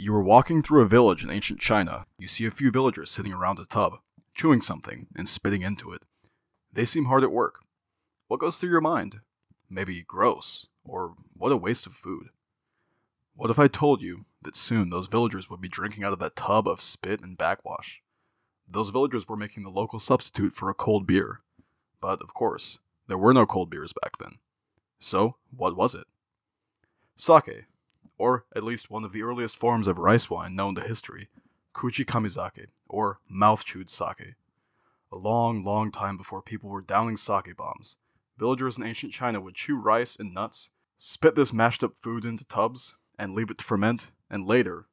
You are walking through a village in ancient China. You see a few villagers sitting around a tub, chewing something and spitting into it. They seem hard at work. What goes through your mind? Maybe gross, or what a waste of food. What if I told you that soon those villagers would be drinking out of that tub of spit and backwash? Those villagers were making the local substitute for a cold beer. But, of course, there were no cold beers back then. So, what was it? Sake, or at least one of the earliest forms of rice wine known to history, Kuchi Kamizake, or mouth chewed sake. A long, long time before people were downing sake bombs, villagers in ancient China would chew rice and nuts, spit this mashed up food into tubs, and leave it to ferment, and later,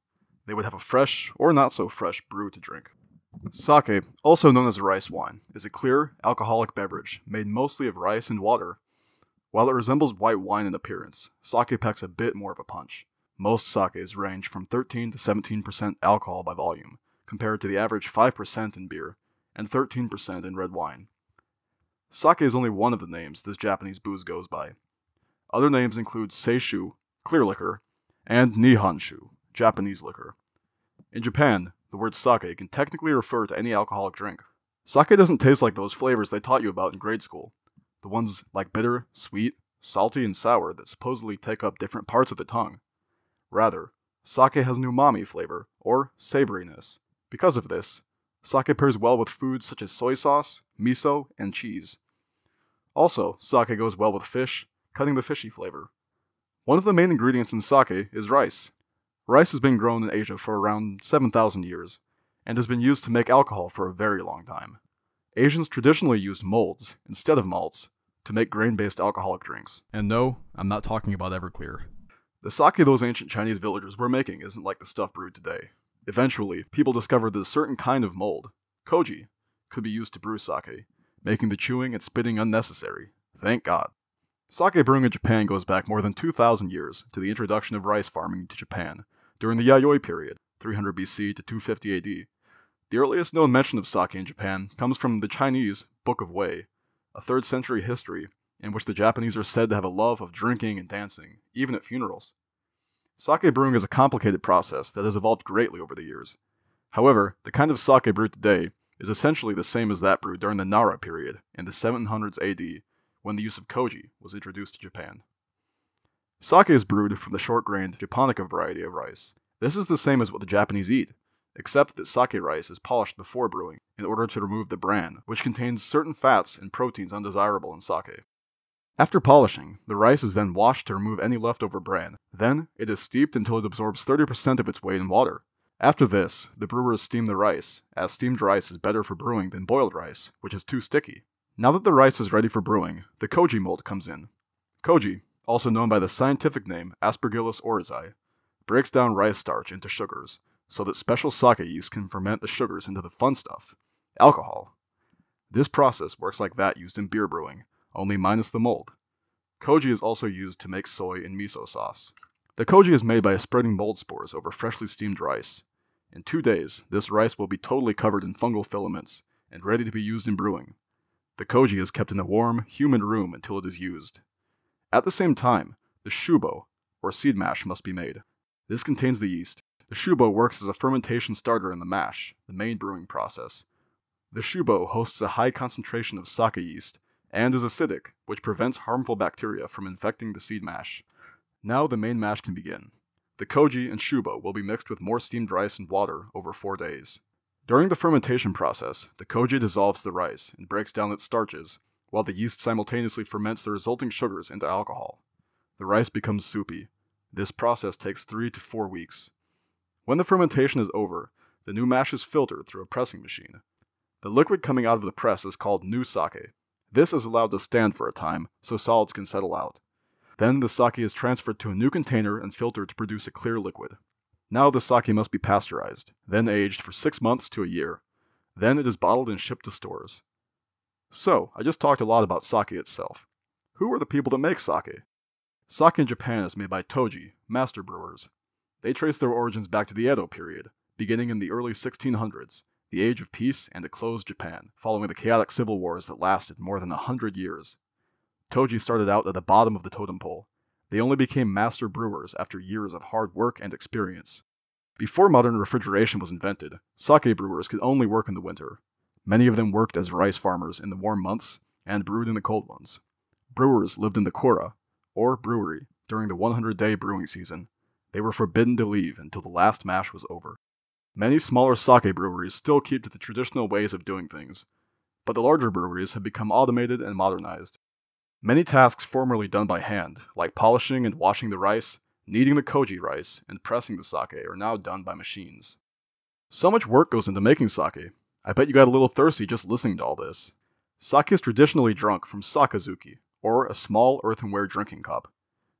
they would have a fresh or not so fresh brew to drink. Sake, also known as rice wine, is a clear, alcoholic beverage made mostly of rice and water. While it resembles white wine in appearance, sake packs a bit more of a punch. Most sakes range from 13 to 17% alcohol by volume, compared to the average 5% in beer and 13% in red wine. Sake is only one of the names this Japanese booze goes by. Other names include seishu, clear liquor, and nihonshu, Japanese liquor. In Japan, the word sake can technically refer to any alcoholic drink. Sake doesn't taste like those flavors they taught you about in grade school, the ones like bitter, sweet, salty, and sour that supposedly take up different parts of the tongue. Rather, sake has an umami flavor, or savoriness. Because of this, sake pairs well with foods such as soy sauce, miso, and cheese. Also, sake goes well with fish, cutting the fishy flavor. One of the main ingredients in sake is rice. Rice has been grown in Asia for around 7,000 years, and has been used to make alcohol for a very long time. Asians traditionally used molds, instead of malts, to make grain based alcoholic drinks. And no, I'm not talking about Everclear. The sake those ancient Chinese villagers were making isn't like the stuff brewed today. Eventually, people discovered that a certain kind of mold, koji, could be used to brew sake, making the chewing and spitting unnecessary. Thank God. Sake brewing in Japan goes back more than 2,000 years to the introduction of rice farming to Japan during the Yayoi period, 300 BC to 250 AD. The earliest known mention of sake in Japan comes from the Chinese Book of Wei, a 3rd century history in which the Japanese are said to have a love of drinking and dancing, even at funerals. Sake brewing is a complicated process that has evolved greatly over the years. However, the kind of sake brewed today is essentially the same as that brewed during the Nara period in the 700s AD when the use of koji was introduced to Japan. Sake is brewed from the short grained japonica variety of rice. This is the same as what the Japanese eat, except that sake rice is polished before brewing in order to remove the bran, which contains certain fats and proteins undesirable in sake. After polishing, the rice is then washed to remove any leftover bran. Then, it is steeped until it absorbs 30% of its weight in water. After this, the brewers steam the rice, as steamed rice is better for brewing than boiled rice, which is too sticky. Now that the rice is ready for brewing, the koji mold comes in. Koji, also known by the scientific name Aspergillus oryzae, breaks down rice starch into sugars, so that special sake yeast can ferment the sugars into the fun stuff alcohol. This process works like that used in beer brewing, only minus the mold. Koji is also used to make soy and miso sauce. The koji is made by spreading mold spores over freshly steamed rice. In two days, this rice will be totally covered in fungal filaments and ready to be used in brewing. The koji is kept in a warm, humid room until it is used. At the same time, the shubo, or seed mash, must be made. This contains the yeast. The shubo works as a fermentation starter in the mash, the main brewing process. The shubo hosts a high concentration of sake yeast, and is acidic, which prevents harmful bacteria from infecting the seed mash. Now the main mash can begin. The koji and shuba will be mixed with more steamed rice and water over four days. During the fermentation process, the koji dissolves the rice and breaks down its starches, while the yeast simultaneously ferments the resulting sugars into alcohol. The rice becomes soupy. This process takes three to four weeks. When the fermentation is over, the new mash is filtered through a pressing machine. The liquid coming out of the press is called new sake, this is allowed to stand for a time, so solids can settle out. Then the sake is transferred to a new container and filtered to produce a clear liquid. Now the sake must be pasteurized, then aged for six months to a year. Then it is bottled and shipped to stores. So, I just talked a lot about sake itself. Who are the people that make sake? Sake in Japan is made by toji, master brewers. They trace their origins back to the Edo period, beginning in the early 1600s, the Age of Peace, and a closed Japan, following the chaotic civil wars that lasted more than a hundred years. Toji started out at the bottom of the totem pole. They only became master brewers after years of hard work and experience. Before modern refrigeration was invented, sake brewers could only work in the winter. Many of them worked as rice farmers in the warm months and brewed in the cold ones. Brewers lived in the kura, or brewery, during the 100 day brewing season. They were forbidden to leave until the last mash was over. Many smaller sake breweries still keep to the traditional ways of doing things, but the larger breweries have become automated and modernized. Many tasks formerly done by hand, like polishing and washing the rice, kneading the koji rice, and pressing the sake, are now done by machines. So much work goes into making sake. I bet you got a little thirsty just listening to all this. Sake is traditionally drunk from sakazuki, or a small earthenware drinking cup.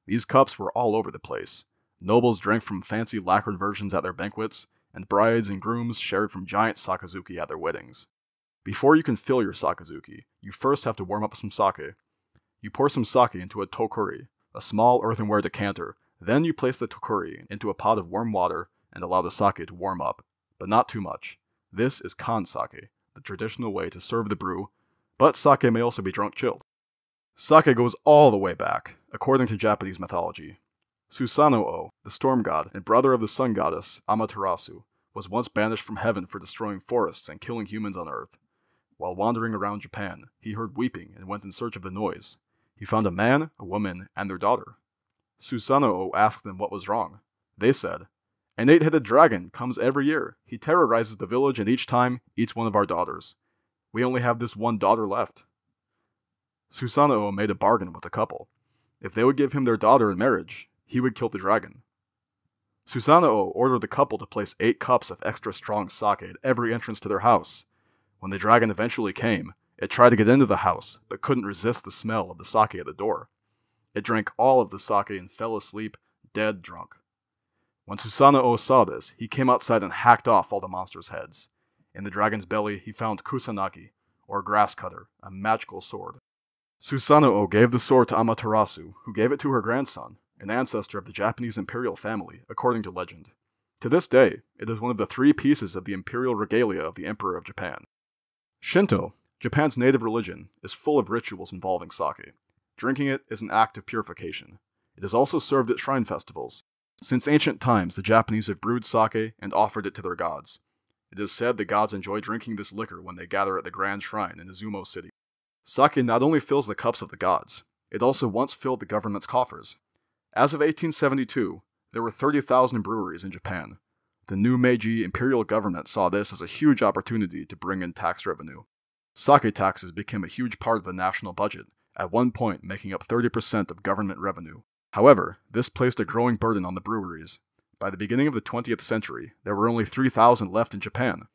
These cups were all over the place. Nobles drank from fancy lacquered versions at their banquets, and brides and grooms shared from giant sakazuki at their weddings. Before you can fill your sakazuki, you first have to warm up some sake. You pour some sake into a tokuri, a small earthenware decanter, then you place the tokuri into a pot of warm water and allow the sake to warm up, but not too much. This is kan sake, the traditional way to serve the brew, but sake may also be drunk chilled. Sake goes all the way back, according to Japanese mythology, Susanoo, the storm god and brother of the sun goddess Amaterasu, was once banished from heaven for destroying forests and killing humans on Earth. While wandering around Japan, he heard weeping and went in search of the noise. He found a man, a woman, and their daughter. Susanoo asked them what was wrong. They said, An eight headed dragon comes every year. He terrorizes the village and each time eats one of our daughters. We only have this one daughter left. Susanoo made a bargain with the couple. If they would give him their daughter in marriage, he would kill the dragon. Susanoo ordered the couple to place eight cups of extra strong sake at every entrance to their house. When the dragon eventually came, it tried to get into the house, but couldn't resist the smell of the sake at the door. It drank all of the sake and fell asleep, dead drunk. When Susanoo saw this, he came outside and hacked off all the monster's heads. In the dragon's belly, he found Kusanagi, or Grass Cutter, a magical sword. Susanoo gave the sword to Amaterasu, who gave it to her grandson, an ancestor of the Japanese imperial family, according to legend. To this day, it is one of the three pieces of the imperial regalia of the Emperor of Japan. Shinto, Japan's native religion, is full of rituals involving sake. Drinking it is an act of purification. It is also served at shrine festivals. Since ancient times, the Japanese have brewed sake and offered it to their gods. It is said the gods enjoy drinking this liquor when they gather at the grand shrine in Izumo City. Sake not only fills the cups of the gods, it also once filled the government's coffers, as of 1872, there were 30,000 breweries in Japan. The new Meiji imperial government saw this as a huge opportunity to bring in tax revenue. Sake taxes became a huge part of the national budget, at one point making up 30% of government revenue. However, this placed a growing burden on the breweries. By the beginning of the 20th century, there were only 3,000 left in Japan,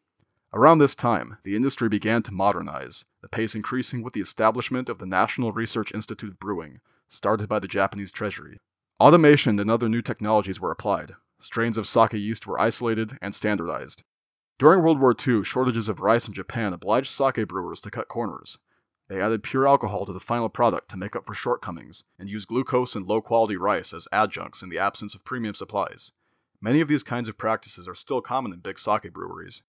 Around this time, the industry began to modernize, the pace increasing with the establishment of the National Research Institute of Brewing, started by the Japanese Treasury. Automation and other new technologies were applied. Strains of sake yeast were isolated and standardized. During World War II, shortages of rice in Japan obliged sake brewers to cut corners. They added pure alcohol to the final product to make up for shortcomings, and used glucose and low quality rice as adjuncts in the absence of premium supplies. Many of these kinds of practices are still common in big sake breweries.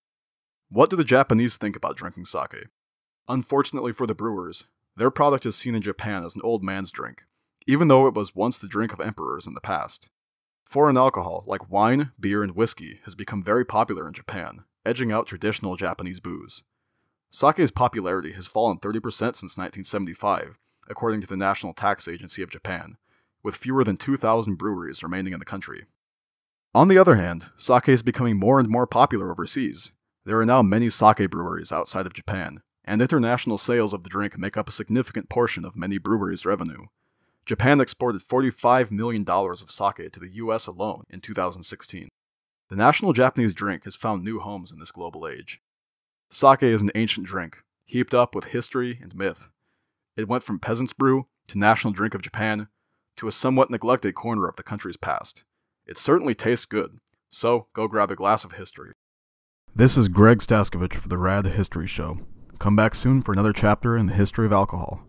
What do the Japanese think about drinking sake? Unfortunately for the brewers, their product is seen in Japan as an old man's drink even though it was once the drink of emperors in the past. Foreign alcohol, like wine, beer, and whiskey, has become very popular in Japan, edging out traditional Japanese booze. Sake's popularity has fallen 30% since 1975, according to the National Tax Agency of Japan, with fewer than 2,000 breweries remaining in the country. On the other hand, sake is becoming more and more popular overseas. There are now many sake breweries outside of Japan, and international sales of the drink make up a significant portion of many breweries' revenue, Japan exported $45 million of sake to the US alone in 2016. The national Japanese drink has found new homes in this global age. Sake is an ancient drink, heaped up with history and myth. It went from peasant's brew to national drink of Japan to a somewhat neglected corner of the country's past. It certainly tastes good, so go grab a glass of history. This is Greg Staskovich for the Rad History Show. Come back soon for another chapter in the history of alcohol.